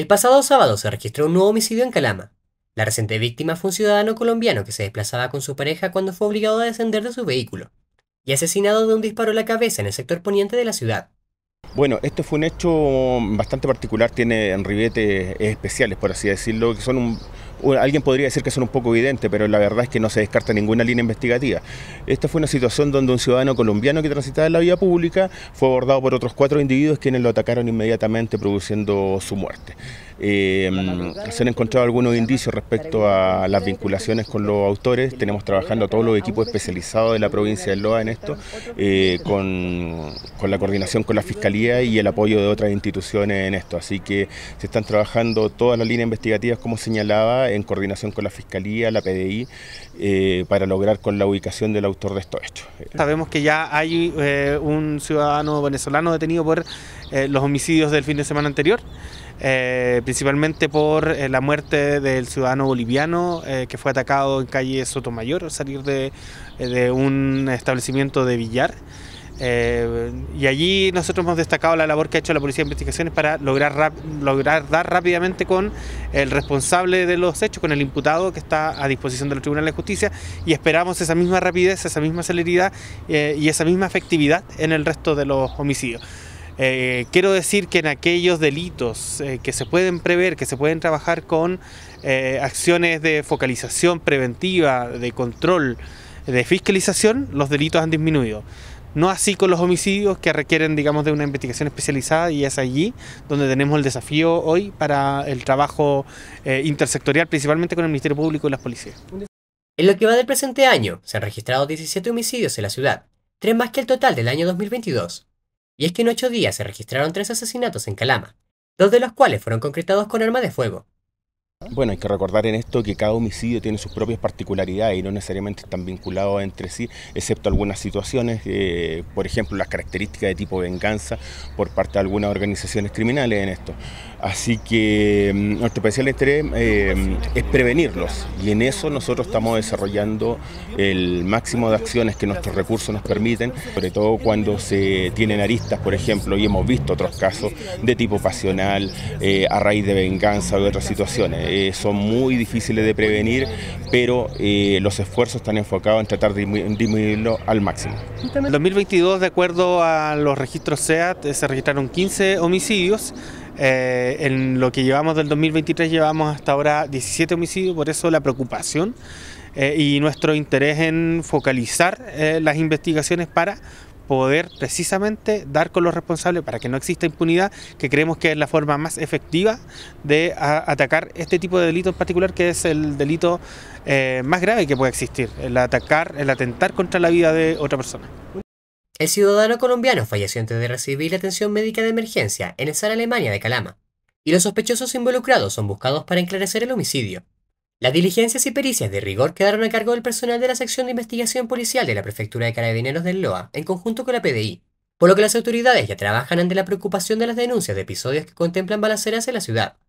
El pasado sábado se registró un nuevo homicidio en Calama. La reciente víctima fue un ciudadano colombiano que se desplazaba con su pareja cuando fue obligado a descender de su vehículo y asesinado de un disparo a la cabeza en el sector poniente de la ciudad. Bueno, este fue un hecho bastante particular, tiene ribetes especiales, por así decirlo, que son un, alguien podría decir que son un poco evidentes, pero la verdad es que no se descarta ninguna línea investigativa. Esta fue una situación donde un ciudadano colombiano que transitaba en la vía pública fue abordado por otros cuatro individuos quienes lo atacaron inmediatamente produciendo su muerte. Eh, se han encontrado algunos indicios respecto a las vinculaciones con los autores. Tenemos trabajando a todos los equipos especializados de la provincia de Loa en esto, eh, con, con, la coordinación con la Fiscalía y el apoyo de otras instituciones en esto. Así que se están trabajando todas las líneas investigativas, como señalaba, en coordinación con la Fiscalía, la PDI, eh, para lograr con la ubicación del autor de estos hechos. Sabemos que ya hay eh, un ciudadano venezolano detenido por eh, los homicidios del fin de semana anterior. principalmente por la muerte del ciudadano boliviano que fue atacado en calle Sotomayor al salir de, de, un establecimiento de billar. Eh, y allí nosotros hemos destacado la labor que ha hecho la Policía de Investigaciones para lograr, lograr dar rápidamente con el responsable de los hechos, con el imputado que está a disposición de los tribunales de justicia y esperamos esa misma rapidez, esa misma celeridad eh, y esa misma efectividad en el resto de los homicidios. Eh, quiero decir que en aquellos delitos que se pueden prever, que se pueden trabajar con acciones de focalización preventiva, de control, de fiscalización, los delitos han disminuido. No así con los homicidios que requieren, digamos, de una investigación especializada y es allí donde tenemos el desafío hoy para el trabajo eh, intersectorial, principalmente con el Ministerio Público y las policías. En lo que va del presente año, se han registrado 17 homicidios en la ciudad, tres más que el total del año 2022. Y es que en ocho días se registraron tres asesinatos en Calama, dos de los cuales fueron concretados con armas de fuego, bueno, hay que recordar en esto que cada homicidio tiene sus propias particularidades y no necesariamente están vinculados entre sí, excepto algunas situaciones, eh, por ejemplo, las características de tipo venganza por parte de algunas organizaciones criminales en esto. Así que mm, nuestro especial interés eh, es prevenirlos y en eso nosotros estamos desarrollando el máximo de acciones que nuestros recursos nos permiten, sobre todo cuando se tienen aristas, por ejemplo, y hemos visto otros casos de tipo pasional eh, a raíz de venganza o de otras situaciones. Eh, son muy difíciles de prevenir, pero eh, los esfuerzos están enfocados en tratar de disminuirlo al máximo. En 2022, de acuerdo a los registros SEAT, eh, se registraron 15 homicidios. en lo que llevamos del 2023 llevamos hasta ahora 17 homicidios, por eso la preocupación y nuestro interés en focalizar las investigaciones para poder precisamente dar con los responsables para que no exista impunidad, que creemos que es la forma más efectiva de atacar este tipo de delito en particular, que es el delito eh, más grave que puede existir, el atacar, el atentar contra la vida de otra persona. El ciudadano colombiano falleció antes de recibir la atención médica de emergencia en el SAR Alemania de Calama, y los sospechosos involucrados son buscados para enclarecer el homicidio. Las diligencias y pericias de rigor quedaron a cargo del personal de la sección de investigación policial de la Prefectura de Carabineros del Loa, en conjunto con la PDI, por lo que las autoridades ya trabajan ante la preocupación de las denuncias de episodios que contemplan balaceras en la ciudad.